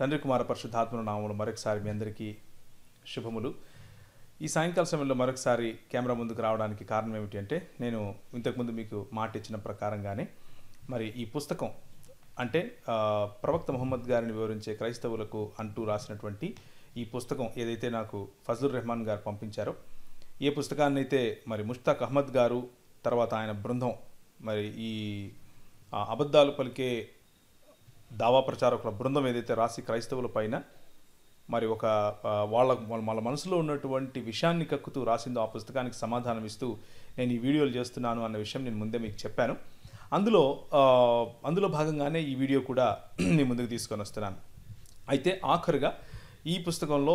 తండ్రి కుమార పరిశుద్ధాత్మను నామములు మరొకసారి మీ అందరికీ శుభములు ఈ సాయంకాల సమయంలో మరొకసారి కెమెరా ముందుకు రావడానికి కారణం ఏమిటి అంటే నేను ఇంతకుముందు మీకు మాట ఇచ్చిన ప్రకారంగానే మరి ఈ పుస్తకం అంటే ప్రవక్త మొహమ్మద్ గారిని వివరించే క్రైస్తవులకు అంటూ రాసినటువంటి ఈ పుస్తకం ఏదైతే నాకు ఫజలుర్ రెహమాన్ గారు పంపించారో ఏ పుస్తకాన్ని అయితే మరి ముష్తాక్ అహ్మద్ గారు తర్వాత ఆయన బృందం మరి ఈ అబద్ధాలు పలికే దావా ప్రచారకుల బృందం ఏదైతే రాసి క్రైస్తవుల పైన మరి ఒక వాళ్ళ వాళ్ళ మనసులో ఉన్నటువంటి విషయాన్ని కక్కుతూ రాసిందో ఆ పుస్తకానికి సమాధానం ఇస్తూ నేను ఈ వీడియోలు చేస్తున్నాను అన్న విషయం నేను ముందే మీకు చెప్పాను అందులో అందులో భాగంగానే ఈ వీడియో కూడా మీ ముందుకు తీసుకొని వస్తున్నాను అయితే ఆఖరుగా ఈ పుస్తకంలో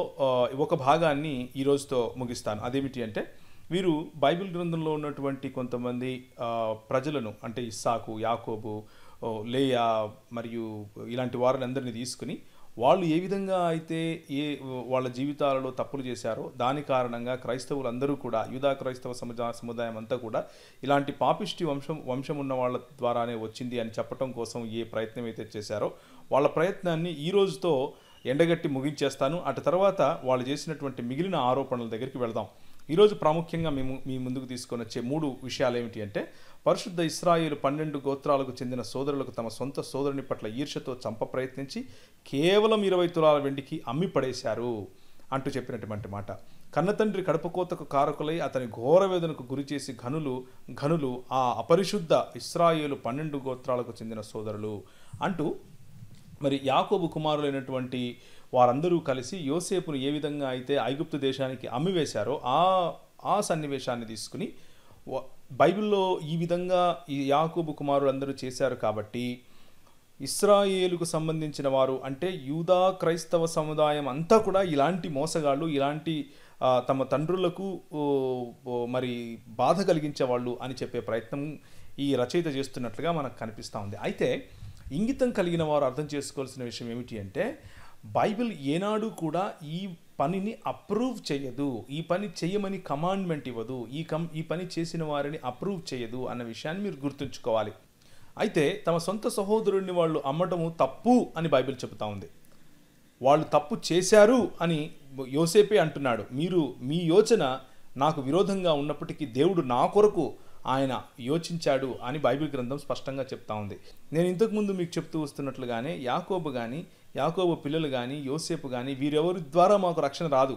ఒక భాగాన్ని ఈరోజుతో ముగిస్తాను అదేమిటి అంటే వీరు బైబిల్ గ్రంథంలో ఉన్నటువంటి కొంతమంది ప్రజలను అంటే ఇస్సాకు యాకోబు లేయా మరియు ఇలాంటి వారిని అందరినీ తీసుకుని వాళ్ళు ఏ విధంగా అయితే ఏ వాళ్ళ జీవితాలలో తప్పులు చేశారో దాని కారణంగా క్రైస్తవులు అందరూ కూడా యూదా క్రైస్తవ సముదా సముదాయం అంతా కూడా ఇలాంటి పాపిష్టి వంశం వంశం ఉన్న వాళ్ళ ద్వారానే వచ్చింది అని చెప్పడం కోసం ఏ ప్రయత్నం అయితే చేశారో వాళ్ళ ప్రయత్నాన్ని ఈ రోజుతో ఎండగట్టి ముగించేస్తాను అటు తర్వాత వాళ్ళు చేసినటువంటి మిగిలిన ఆరోపణల దగ్గరికి వెళదాం ఈరోజు ప్రాముఖ్యంగా మేము మీ ముందుకు తీసుకొని వచ్చే మూడు విషయాలు ఏమిటి అంటే పరిశుద్ధ ఇస్రాయిల్ పన్నెండు గోత్రాలకు చెందిన సోదరులకు తమ సొంత సోదరుని పట్ల ఈర్షతో చంప ప్రయత్నించి కేవలం ఇరవై తులాల వెండికి అమ్మి పడేశారు అంటూ చెప్పినటువంటి మాట కన్నతండ్రి కడుపుకోతకు కారకులై అతని ఘోరవేదనకు గురి చేసి ఘనులు ఘనులు ఆ అపరిశుద్ధ ఇస్రాయేలు పన్నెండు గోత్రాలకు చెందిన సోదరులు అంటూ మరి యాకోబు కుమారులైనటువంటి వారందరూ కలిసి యోసేపును ఏ విధంగా అయితే ఐగుప్తు దేశానికి అమ్మివేశారో ఆ ఆ సన్నివేశాన్ని తీసుకుని బైబిల్లో ఈ విధంగా ఈ యాకూబు కుమారులందరూ చేశారు కాబట్టి ఇస్రాయేలుకు సంబంధించిన వారు అంటే యూదా క్రైస్తవ సముదాయం అంతా కూడా ఇలాంటి మోసగాళ్ళు ఇలాంటి తమ తండ్రులకు మరి బాధ కలిగించే వాళ్ళు అని చెప్పే ప్రయత్నం ఈ రచయిత చేస్తున్నట్లుగా మనకు కనిపిస్తూ ఉంది అయితే ఇంగితం కలిగిన వారు అర్థం చేసుకోవాల్సిన విషయం ఏమిటి అంటే బైబిల్ ఏనాడు కూడా ఈ పనిని అప్రూవ్ చేయదు ఈ పని చేయమని కమాండ్మెంట్ ఇవ్వదు ఈ కం ఈ పని చేసిన వారిని అప్రూవ్ చేయదు అన్న విషయాన్ని మీరు గుర్తుంచుకోవాలి అయితే తమ సొంత సహోదరుడిని వాళ్ళు అమ్మటము తప్పు అని బైబిల్ చెబుతా ఉంది వాళ్ళు తప్పు చేశారు అని యోసేపే అంటున్నాడు మీరు మీ యోచన నాకు విరోధంగా ఉన్నప్పటికీ దేవుడు నా కొరకు ఆయన యోచించాడు అని బైబిల్ గ్రంథం స్పష్టంగా చెప్తా ఉంది నేను ఇంతకుముందు మీకు చెప్తూ వస్తున్నట్లుగానే యాకోబు కానీ యాకోబు పిల్లలు కానీ యోసేపు కానీ వీరెవరి ద్వారా మాకు రక్షణ రాదు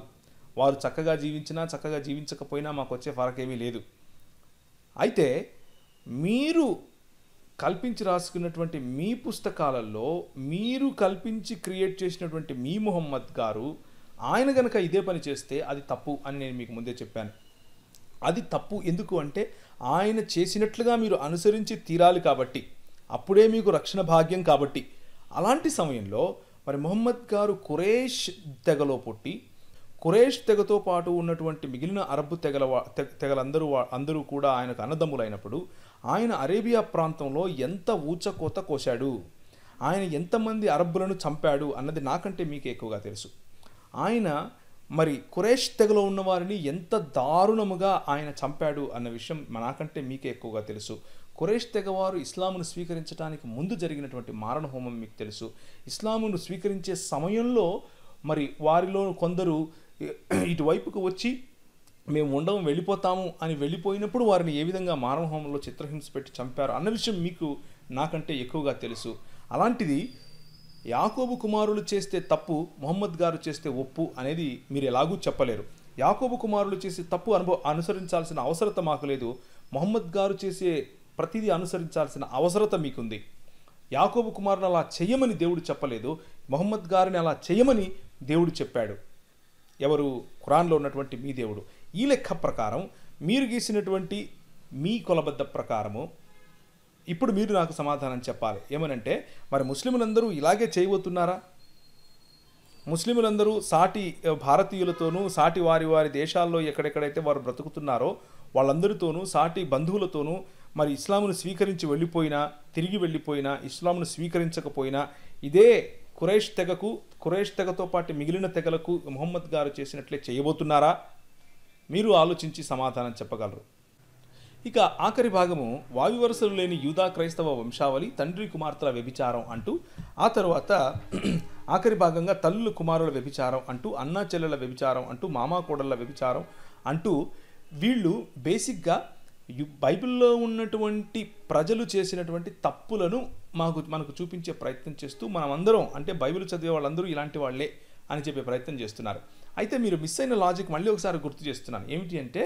వారు చక్కగా జీవించినా చక్కగా జీవించకపోయినా మాకు వచ్చే ఫరకేమీ లేదు అయితే మీరు కల్పించి రాసుకున్నటువంటి మీ పుస్తకాలలో మీరు కల్పించి క్రియేట్ చేసినటువంటి మీ మొహమ్మద్ గారు ఆయన కనుక ఇదే పని చేస్తే అది తప్పు అని నేను మీకు ముందే చెప్పాను అది తప్పు ఎందుకు అంటే ఆయన చేసినట్లుగా మీరు అనుసరించి తీరాలి కాబట్టి అప్పుడే మీకు రక్షణ భాగ్యం కాబట్టి అలాంటి సమయంలో మరి మొహమ్మద్ గారు కురేష్ తెగలో పుట్టి కురేష్ తెగతో పాటు ఉన్నటువంటి మిగిలిన అరబ్ తెగల తెగలందరూ అందరూ కూడా ఆయనకు అన్నదమ్ములైనప్పుడు ఆయన అరేబియా ప్రాంతంలో ఎంత ఊచకోత కోశాడు ఆయన ఎంతమంది అరబ్బులను చంపాడు అన్నది నాకంటే మీకే ఎక్కువగా తెలుసు ఆయన మరి కురేష్ తెగలో ఉన్నవారిని ఎంత దారుణముగా ఆయన చంపాడు అన్న విషయం నాకంటే మీకే ఎక్కువగా తెలుసు కురేష్ తెగవారు ఇస్లామును స్వీకరించడానికి ముందు జరిగినటువంటి మారణ హోమం మీకు తెలుసు ఇస్లామును స్వీకరించే సమయంలో మరి వారిలో కొందరు ఇటువైపుకు వచ్చి మేము ఉండము వెళ్ళిపోతాము అని వెళ్ళిపోయినప్పుడు వారిని ఏ విధంగా మారణ హోమంలో చిత్రహింస పెట్టి చంపారు అన్న విషయం మీకు నాకంటే ఎక్కువగా తెలుసు అలాంటిది యాకోబు కుమారులు చేస్తే తప్పు మొహమ్మద్ గారు చేస్తే ఒప్పు అనేది మీరు ఎలాగూ చెప్పలేరు యాకోబు కుమారులు చేసే తప్పు అనుభవ అనుసరించాల్సిన అవసరత మాకు లేదు మొహమ్మద్ గారు చేసే ప్రతిదీ అనుసరించాల్సిన అవసరత మీకుంది యాకోబు కుమారుని అలా చేయమని దేవుడు చెప్పలేదు మొహమ్మద్ గారిని అలా చేయమని దేవుడు చెప్పాడు ఎవరు ఖురాన్లో ఉన్నటువంటి మీ దేవుడు ఈ లెక్క ప్రకారం మీరు గీసినటువంటి మీ కొలబద్ద ప్రకారము ఇప్పుడు మీరు నాకు సమాధానం చెప్పాలి ఏమనంటే మరి ముస్లిములందరూ ఇలాగే చేయబోతున్నారా ముస్లిములందరూ సాటి భారతీయులతోనూ సాటి వారి వారి దేశాల్లో ఎక్కడెక్కడైతే వారు బ్రతుకుతున్నారో వాళ్ళందరితోనూ సాటి బంధువులతోనూ మరి ఇస్లామును స్వీకరించి వెళ్ళిపోయినా తిరిగి వెళ్ళిపోయినా ఇస్లామును స్వీకరించకపోయినా ఇదే కురేష్ తెగకు కురేష్ తెగతో పాటు మిగిలిన తెగలకు మొహమ్మద్ గారు చేసినట్లే చేయబోతున్నారా మీరు ఆలోచించి సమాధానం చెప్పగలరు ఇక ఆఖరి భాగము వాయువరసలు లేని యూదా క్రైస్తవ వంశావళి తండ్రి కుమార్తెల వ్యభిచారం అంటూ ఆ తర్వాత ఆఖరి భాగంగా తల్లుల కుమారుల వ్యభిచారం అంటూ అన్నా చెల్లెల వ్యభిచారం అంటూ మామా కోడళ్ళ వ్యభిచారం అంటూ వీళ్ళు బేసిక్గా బైబిల్లో ఉన్నటువంటి ప్రజలు చేసినటువంటి తప్పులను మాకు మనకు చూపించే ప్రయత్నం చేస్తూ మనం అందరం అంటే బైబిల్ చదివే వాళ్ళందరూ ఇలాంటి వాళ్ళే అని చెప్పే ప్రయత్నం చేస్తున్నారు అయితే మీరు మిస్ అయిన లాజిక్ మళ్ళీ ఒకసారి గుర్తు చేస్తున్నాను ఏమిటి అంటే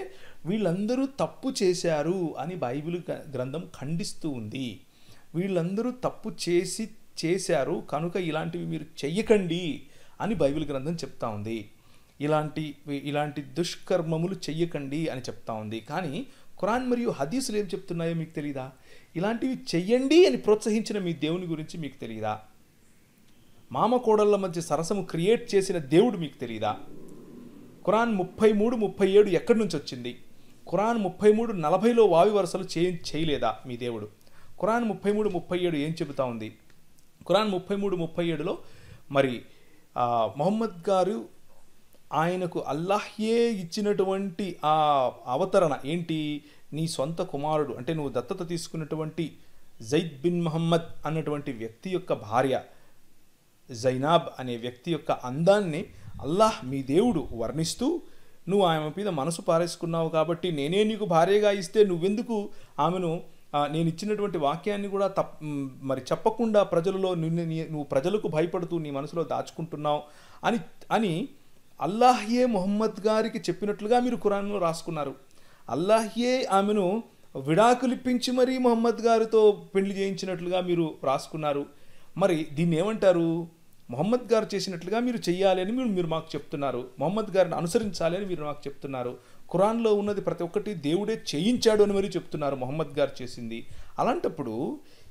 వీళ్ళందరూ తప్పు చేశారు అని బైబిల్ గ్రంథం ఖండిస్తూ ఉంది వీళ్ళందరూ తప్పు చేసి చేశారు కనుక ఇలాంటివి మీరు చెయ్యకండి అని బైబిల్ గ్రంథం చెప్తా ఉంది ఇలాంటి ఇలాంటి దుష్కర్మములు చెయ్యకండి అని చెప్తా ఉంది కానీ ఖురాన్ మరియు హదీసులు ఏం చెప్తున్నాయో మీకు తెలియదా ఇలాంటివి చెయ్యండి అని ప్రోత్సహించిన మీ దేవుని గురించి మీకు తెలియదా మామ కోడళ్ళ మధ్య సరసము క్రియేట్ చేసిన దేవుడు మీకు తెలియదా ఖురాన్ ముప్పై మూడు ముప్పై ఏడు ఎక్కడి నుంచి వచ్చింది ఖురాన్ ముప్పై మూడు నలభైలో వావి వరుసలు చేయలేదా మీ దేవుడు ఖురాన్ ముప్పై మూడు ముప్పై ఏడు ఏం చెబుతా ఉంది ఖురాన్ ముప్పై మూడు ముప్పై ఏడులో మరి మొహమ్మద్ గారు ఆయనకు అల్లాహ్యే ఇచ్చినటువంటి ఆ అవతరణ ఏంటి నీ సొంత కుమారుడు అంటే నువ్వు దత్తత తీసుకున్నటువంటి జైద్ బిన్ మహమ్మద్ అన్నటువంటి వ్యక్తి యొక్క భార్య జైనాబ్ అనే వ్యక్తి యొక్క అందాన్ని అల్లాహ్ మీ దేవుడు వర్ణిస్తూ నువ్వు ఆమె మీద మనసు పారేసుకున్నావు కాబట్టి నేనే నీకు భార్యగా ఇస్తే నువ్వెందుకు ఆమెను నేను ఇచ్చినటువంటి వాక్యాన్ని కూడా తప్ప మరి చెప్పకుండా ప్రజలలో నిన్ను నువ్వు ప్రజలకు భయపడుతూ నీ మనసులో దాచుకుంటున్నావు అని అని అల్లాహ్యే మొహమ్మద్ గారికి చెప్పినట్లుగా మీరు కురాన్లో రాసుకున్నారు అల్లాహ్యే ఆమెను విడాకులిప్పించి మరీ మొహమ్మద్ గారితో పెళ్లి చేయించినట్లుగా మీరు రాసుకున్నారు మరి దీన్ని ఏమంటారు మొహమ్మద్ గారు చేసినట్లుగా మీరు చెయ్యాలి అని మీరు మీరు మాకు చెప్తున్నారు మొహమ్మద్ గారిని అనుసరించాలి అని మీరు మాకు చెప్తున్నారు ఖురాన్లో ఉన్నది ప్రతి ఒక్కటి దేవుడే చేయించాడు అని మరీ చెప్తున్నారు మొహమ్మద్ గారు చేసింది అలాంటప్పుడు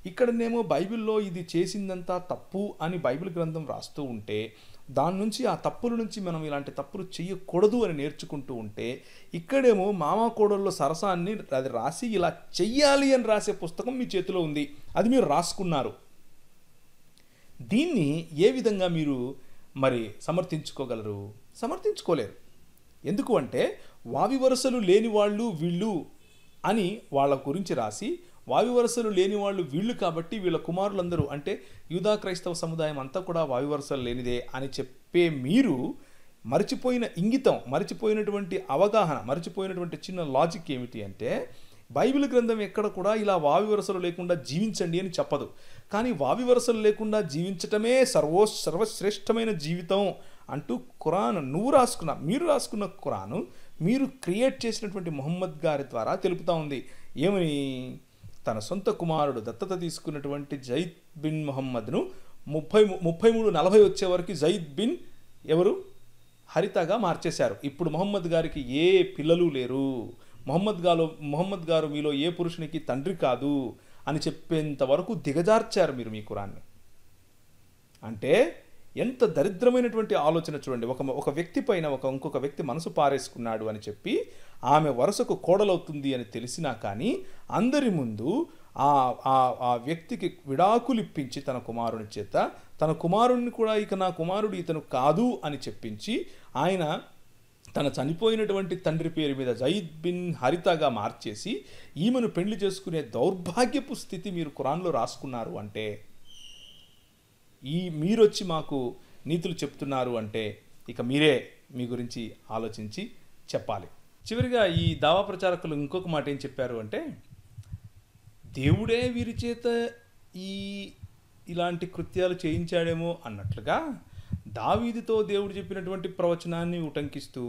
ఇక్కడనేమో బైబిల్లో ఇది చేసిందంతా తప్పు అని బైబిల్ గ్రంథం రాస్తూ ఉంటే దాని నుంచి ఆ తప్పుల నుంచి మనం ఇలాంటి తప్పులు చెయ్యకూడదు అని నేర్చుకుంటూ ఉంటే ఇక్కడేమో మామ కోడల్లో సరసాన్ని అది రాసి ఇలా చెయ్యాలి అని రాసే పుస్తకం మీ చేతిలో ఉంది అది మీరు రాసుకున్నారు దీన్ని ఏ విధంగా మీరు మరి సమర్థించుకోగలరు సమర్థించుకోలేరు ఎందుకు అంటే వావి వరుసలు లేని వాళ్ళు వీళ్ళు అని వాళ్ళ గురించి రాసి వాయువరసలు లేని వాళ్ళు వీళ్ళు కాబట్టి వీళ్ళ కుమారులందరూ అంటే యూదా క్రైస్తవ సముదాయం అంతా కూడా వాయువరసలు లేనిదే అని చెప్పే మీరు మరిచిపోయిన ఇంగితం మరిచిపోయినటువంటి అవగాహన మర్చిపోయినటువంటి చిన్న లాజిక్ ఏమిటి అంటే బైబిల్ గ్రంథం ఎక్కడ కూడా ఇలా వావి వరసలు లేకుండా జీవించండి అని చెప్పదు కానీ వావి వరసలు లేకుండా జీవించటమే సర్వో సర్వశ్రేష్టమైన జీవితం అంటూ ఖురాన్ నువ్వు రాసుకున్న మీరు రాసుకున్న ఖురాను మీరు క్రియేట్ చేసినటువంటి మొహమ్మద్ గారి ద్వారా తెలుపుతా ఉంది ఏమని తన సొంత కుమారుడు దత్తత తీసుకున్నటువంటి జైద్ బిన్ మొహమ్మద్ను ముప్పై ముప్పై మూడు నలభై వచ్చే వరకు జైద్ బిన్ ఎవరు హరితగా మార్చేశారు ఇప్పుడు మొహమ్మద్ గారికి ఏ పిల్లలు లేరు మొహమ్మద్ గారు మొహమ్మద్ గారు మీలో ఏ పురుషునికి తండ్రి కాదు అని చెప్పేంత వరకు దిగజార్చారు మీరు మీ కురాన్ని అంటే ఎంత దరిద్రమైనటువంటి ఆలోచన చూడండి ఒక ఒక వ్యక్తి పైన ఒక ఇంకొక వ్యక్తి మనసు పారేసుకున్నాడు అని చెప్పి ఆమె వరుసకు కోడలవుతుంది అని తెలిసినా కానీ అందరి ముందు ఆ ఆ వ్యక్తికి విడాకులిప్పించి తన కుమారుని చేత తన కుమారుడిని కూడా ఇక నా కుమారుడు ఇతను కాదు అని చెప్పించి ఆయన తన చనిపోయినటువంటి తండ్రి పేరు మీద జయిద్ బిన్ హరితగా మార్చేసి ఈమెను పెళ్లి చేసుకునే దౌర్భాగ్యపు స్థితి మీరు కురాన్లో రాసుకున్నారు అంటే ఈ మీరొచ్చి మాకు నీతులు చెప్తున్నారు అంటే ఇక మీరే మీ గురించి ఆలోచించి చెప్పాలి చివరిగా ఈ దావా ప్రచారకులు ఇంకొక మాట ఏం చెప్పారు అంటే దేవుడే వీరి చేత ఈ ఇలాంటి కృత్యాలు చేయించాడేమో అన్నట్లుగా దావీదితో దేవుడు చెప్పినటువంటి ప్రవచనాన్ని ఉటంకిస్తూ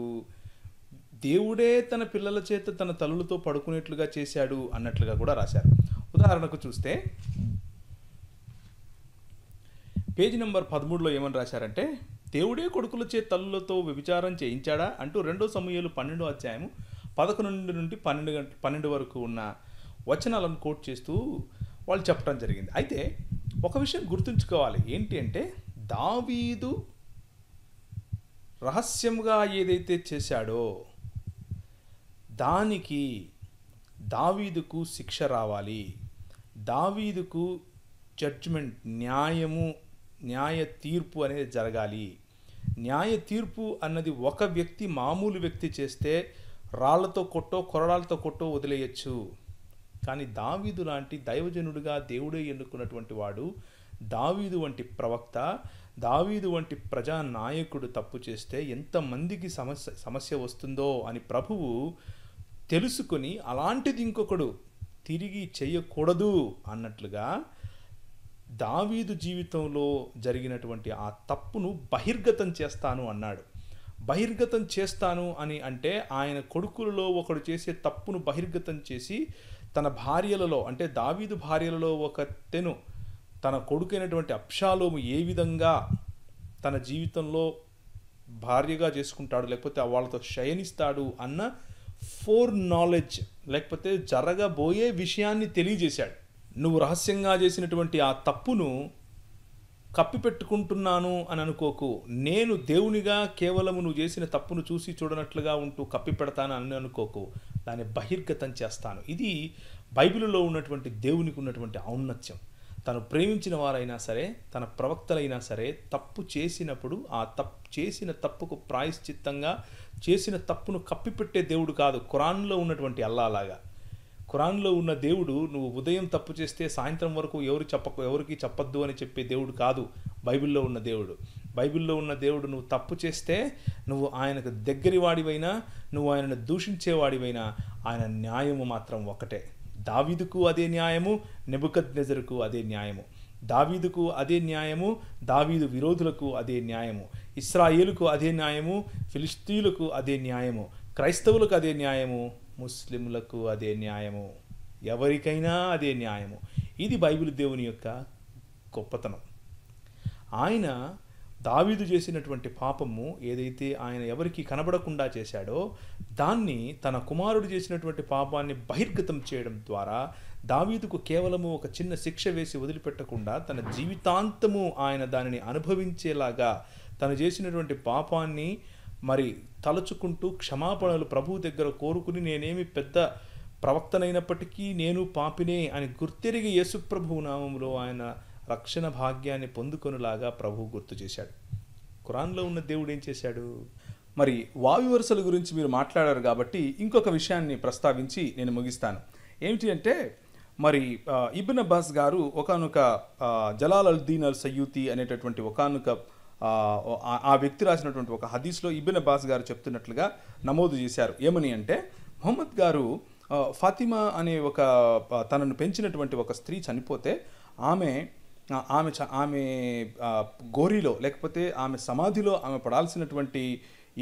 దేవుడే తన పిల్లల చేత తన తల్లులతో పడుకునేట్లుగా చేశాడు అన్నట్లుగా కూడా రాశారు ఉదాహరణకు చూస్తే పేజీ నెంబర్ పదమూడులో ఏమని రాశారంటే దేవుడే కొడుకులచే తల్లులతో వ్యభిచారం చేయించాడా అంటూ రెండో సమయాలు పన్నెండో అధ్యాయం పదకొండు నుండి పన్నెండు గంట పన్నెండు వరకు ఉన్న వచనాలను కోట్ చేస్తూ వాళ్ళు చెప్పడం జరిగింది అయితే ఒక విషయం గుర్తుంచుకోవాలి ఏంటి అంటే దావీదు రహస్యంగా ఏదైతే చేశాడో దానికి దావీదుకు శిక్ష రావాలి దావీదుకు జడ్జ్మెంట్ న్యాయము న్యాయ తీర్పు అనేది జరగాలి న్యాయ తీర్పు అన్నది ఒక వ్యక్తి మామూలు వ్యక్తి చేస్తే రాళ్లతో కొట్టో కొరడాలతో కొట్టో వదిలేయచ్చు కానీ దావీదు లాంటి దైవజనుడిగా దేవుడే ఎన్నుకున్నటువంటి వాడు దావీదు వంటి ప్రవక్త దావీదు వంటి ప్రజా నాయకుడు తప్పు చేస్తే ఎంతమందికి సమస్య సమస్య వస్తుందో అని ప్రభువు తెలుసుకొని అలాంటిది ఇంకొకడు తిరిగి చేయకూడదు అన్నట్లుగా దావీదు జీవితంలో జరిగినటువంటి ఆ తప్పును బహిర్గతం చేస్తాను అన్నాడు బహిర్గతం చేస్తాను అని అంటే ఆయన కొడుకులలో ఒకడు చేసే తప్పును బహిర్గతం చేసి తన భార్యలలో అంటే దావీదు భార్యలలో ఒక తెను తన కొడుకైనటువంటి అప్షాలోము ఏ విధంగా తన జీవితంలో భార్యగా చేసుకుంటాడు లేకపోతే వాళ్ళతో శయనిస్తాడు అన్న ఫోర్ నాలెడ్జ్ లేకపోతే జరగబోయే విషయాన్ని తెలియజేశాడు నువ్వు రహస్యంగా చేసినటువంటి ఆ తప్పును కప్పిపెట్టుకుంటున్నాను అని అనుకోకు నేను దేవునిగా కేవలము నువ్వు చేసిన తప్పును చూసి చూడనట్లుగా ఉంటూ కప్పిపెడతాను అని అనుకోకు దాన్ని బహిర్గతం చేస్తాను ఇది బైబిల్లో ఉన్నటువంటి దేవునికి ఉన్నటువంటి ఔన్నత్యం తను ప్రేమించిన వారైనా సరే తన ప్రవక్తలైనా సరే తప్పు చేసినప్పుడు ఆ తప్పు చేసిన తప్పుకు ప్రాయశ్చిత్తంగా చేసిన తప్పును కప్పిపెట్టే దేవుడు కాదు ఖురాన్లో ఉన్నటువంటి అల్లాలాగా ఖురాన్లో ఉన్న దేవుడు నువ్వు ఉదయం తప్పు చేస్తే సాయంత్రం వరకు ఎవరు చెప్పకు ఎవరికి చెప్పద్దు అని చెప్పే దేవుడు కాదు బైబిల్లో ఉన్న దేవుడు బైబిల్లో ఉన్న దేవుడు నువ్వు తప్పు చేస్తే నువ్వు ఆయనకు దగ్గరి వాడివైనా నువ్వు ఆయనను దూషించేవాడివైనా ఆయన న్యాయము మాత్రం ఒకటే దావీదుకు అదే న్యాయము నెబుకద్ నెజరుకు అదే న్యాయము దావీదుకు అదే న్యాయము దావీదు విరోధులకు అదే న్యాయము ఇస్రాయేలుకు అదే న్యాయము ఫిలిస్తీలకు అదే న్యాయము క్రైస్తవులకు అదే న్యాయము ముస్లింలకు అదే న్యాయము ఎవరికైనా అదే న్యాయము ఇది బైబిల్ దేవుని యొక్క గొప్పతనం ఆయన దావీదు చేసినటువంటి పాపము ఏదైతే ఆయన ఎవరికి కనబడకుండా చేశాడో దాన్ని తన కుమారుడు చేసినటువంటి పాపాన్ని బహిర్గతం చేయడం ద్వారా దావీదుకు కేవలము ఒక చిన్న శిక్ష వేసి వదిలిపెట్టకుండా తన జీవితాంతము ఆయన దానిని అనుభవించేలాగా తను చేసినటువంటి పాపాన్ని మరి తలుచుకుంటూ క్షమాపణలు ప్రభువు దగ్గర కోరుకుని నేనేమి పెద్ద ప్రవక్తనైనప్పటికీ నేను పాపినే అని గుర్తిరిగి యేసుప్రభు నామంలో ఆయన రక్షణ భాగ్యాన్ని పొందుకొనిలాగా ప్రభు గుర్తు చేశాడు ఖురాన్లో ఉన్న దేవుడు ఏం చేశాడు మరి వావి వరుసల గురించి మీరు మాట్లాడారు కాబట్టి ఇంకొక విషయాన్ని ప్రస్తావించి నేను ముగిస్తాను ఏమిటి అంటే మరి ఇబ్బన్ అబ్బాస్ గారు ఒకనొక జలాల్ అల్దీన్ అల్ సయ్యూతి అనేటటువంటి ఒకనొక ఆ వ్యక్తి రాసినటువంటి ఒక హదీస్లో ఇబిన్ అబ్బాస్ గారు చెప్తున్నట్లుగా నమోదు చేశారు ఏమని అంటే మొహమ్మద్ గారు ఫాతిమా అనే ఒక తనను పెంచినటువంటి ఒక స్త్రీ చనిపోతే ఆమె ఆమె ఆమె గోరీలో లేకపోతే ఆమె సమాధిలో ఆమె పడాల్సినటువంటి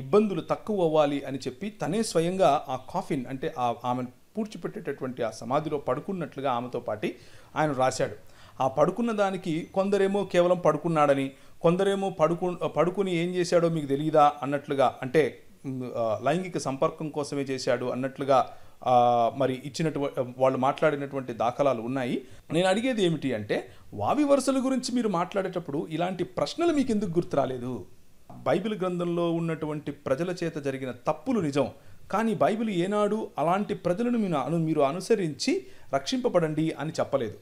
ఇబ్బందులు తక్కువ అవ్వాలి అని చెప్పి తనే స్వయంగా ఆ కాఫిన్ అంటే ఆ ఆమెను పూడ్చిపెట్టేటటువంటి ఆ సమాధిలో పడుకున్నట్లుగా ఆమెతో పాటి ఆయన రాశాడు ఆ పడుకున్న దానికి కొందరేమో కేవలం పడుకున్నాడని కొందరేమో పడుకు పడుకుని ఏం చేశాడో మీకు తెలియదా అన్నట్లుగా అంటే లైంగిక సంపర్కం కోసమే చేశాడు అన్నట్లుగా మరి ఇచ్చినటువంటి వాళ్ళు మాట్లాడినటువంటి దాఖలాలు ఉన్నాయి నేను అడిగేది ఏమిటి అంటే వావి వరుసల గురించి మీరు మాట్లాడేటప్పుడు ఇలాంటి ప్రశ్నలు మీకు ఎందుకు గుర్తురాలేదు బైబిల్ గ్రంథంలో ఉన్నటువంటి ప్రజల చేత జరిగిన తప్పులు నిజం కానీ బైబిల్ ఏనాడు అలాంటి ప్రజలను మీరు అను మీరు అనుసరించి రక్షింపబడండి అని చెప్పలేదు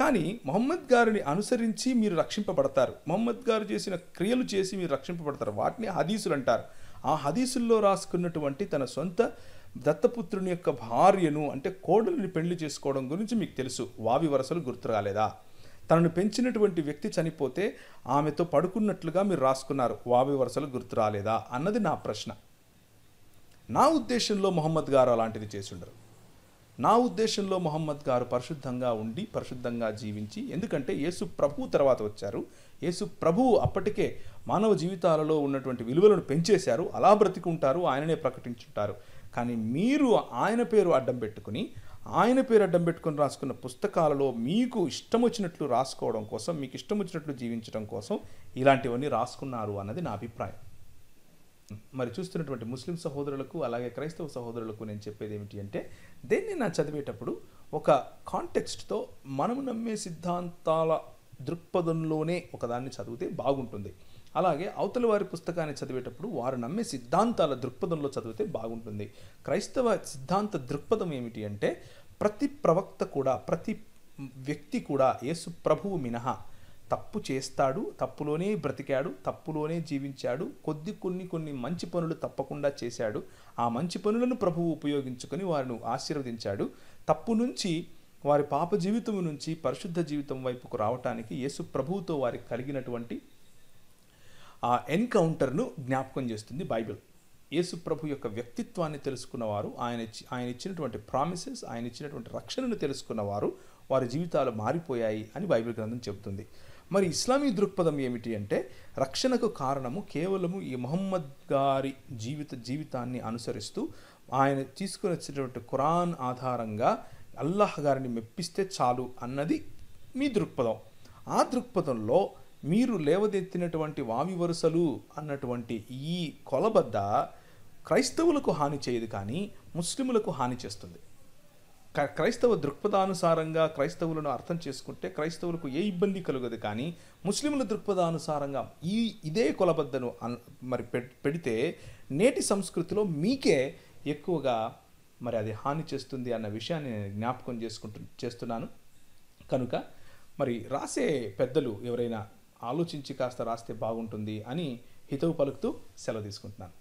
కానీ మొహమ్మద్ గారిని అనుసరించి మీరు రక్షింపబడతారు మొహమ్మద్ గారు చేసిన క్రియలు చేసి మీరు రక్షింపబడతారు వాటిని హదీసులు అంటారు ఆ హదీసుల్లో రాసుకున్నటువంటి తన సొంత దత్తపుత్రుని యొక్క భార్యను అంటే కోడలిని పెళ్లి చేసుకోవడం గురించి మీకు తెలుసు వావి వరసలు గుర్తు రాలేదా తనను పెంచినటువంటి వ్యక్తి చనిపోతే ఆమెతో పడుకున్నట్లుగా మీరు రాసుకున్నారు వావి వరసలు గుర్తు రాలేదా అన్నది నా ప్రశ్న నా ఉద్దేశంలో మొహమ్మద్ గారు అలాంటిది ఉండరు నా ఉద్దేశంలో మొహమ్మద్ గారు పరిశుద్ధంగా ఉండి పరిశుద్ధంగా జీవించి ఎందుకంటే యేసు ప్రభు తర్వాత వచ్చారు యేసు ప్రభువు అప్పటికే మానవ జీవితాలలో ఉన్నటువంటి విలువలను పెంచేశారు అలా బ్రతికుంటారు ఆయననే ప్రకటించుంటారు కానీ మీరు ఆయన పేరు అడ్డం పెట్టుకుని ఆయన పేరు అడ్డం పెట్టుకుని రాసుకున్న పుస్తకాలలో మీకు ఇష్టం వచ్చినట్లు రాసుకోవడం కోసం మీకు ఇష్టం వచ్చినట్లు జీవించడం కోసం ఇలాంటివన్నీ రాసుకున్నారు అన్నది నా అభిప్రాయం మరి చూస్తున్నటువంటి ముస్లిం సహోదరులకు అలాగే క్రైస్తవ సహోదరులకు నేను చెప్పేది ఏమిటి అంటే దేన్ని నా చదివేటప్పుడు ఒక కాంటెక్స్ట్తో మనము నమ్మే సిద్ధాంతాల దృక్పథంలోనే ఒకదాన్ని చదివితే బాగుంటుంది అలాగే అవతల వారి పుస్తకాన్ని చదివేటప్పుడు వారు నమ్మే సిద్ధాంతాల దృక్పథంలో చదివితే బాగుంటుంది క్రైస్తవ సిద్ధాంత దృక్పథం ఏమిటి అంటే ప్రతి ప్రవక్త కూడా ప్రతి వ్యక్తి కూడా యేసు ప్రభువు మినహా తప్పు చేస్తాడు తప్పులోనే బ్రతికాడు తప్పులోనే జీవించాడు కొద్ది కొన్ని కొన్ని మంచి పనులు తప్పకుండా చేశాడు ఆ మంచి పనులను ప్రభువు ఉపయోగించుకొని వారిని ఆశీర్వదించాడు తప్పు నుంచి వారి పాప జీవితం నుంచి పరిశుద్ధ జీవితం వైపుకు రావటానికి యేసు ప్రభువుతో వారికి కలిగినటువంటి ఆ ఎన్కౌంటర్ను జ్ఞాపకం చేస్తుంది బైబిల్ యేసు ప్రభు యొక్క వ్యక్తిత్వాన్ని తెలుసుకున్నవారు ఆయన ఆయన ఇచ్చినటువంటి ప్రామిసెస్ ఆయన ఇచ్చినటువంటి రక్షణను తెలుసుకున్నవారు వారి జీవితాలు మారిపోయాయి అని బైబిల్ గ్రంథం చెబుతుంది మరి ఇస్లామీ దృక్పథం ఏమిటి అంటే రక్షణకు కారణము కేవలము ఈ మహమ్మద్ గారి జీవిత జీవితాన్ని అనుసరిస్తూ ఆయన తీసుకుని వచ్చినటువంటి ఖురాన్ ఆధారంగా అల్లాహ్ గారిని మెప్పిస్తే చాలు అన్నది మీ దృక్పథం ఆ దృక్పథంలో మీరు లేవదెత్తినటువంటి వావి వరుసలు అన్నటువంటి ఈ కొలబద్ద క్రైస్తవులకు హాని చేయదు కానీ ముస్లిములకు హాని చేస్తుంది క్రైస్తవ దృక్పథానుసారంగా క్రైస్తవులను అర్థం చేసుకుంటే క్రైస్తవులకు ఏ ఇబ్బంది కలుగదు కానీ ముస్లింల దృక్పథానుసారంగా ఈ ఇదే కొలబద్దను మరి పెడితే నేటి సంస్కృతిలో మీకే ఎక్కువగా మరి అది హాని చేస్తుంది అన్న విషయాన్ని నేను జ్ఞాపకం చేసుకుంటు చేస్తున్నాను కనుక మరి రాసే పెద్దలు ఎవరైనా ఆలోచించి కాస్త రాస్తే బాగుంటుంది అని హితవు పలుకుతూ సెలవు తీసుకుంటున్నాను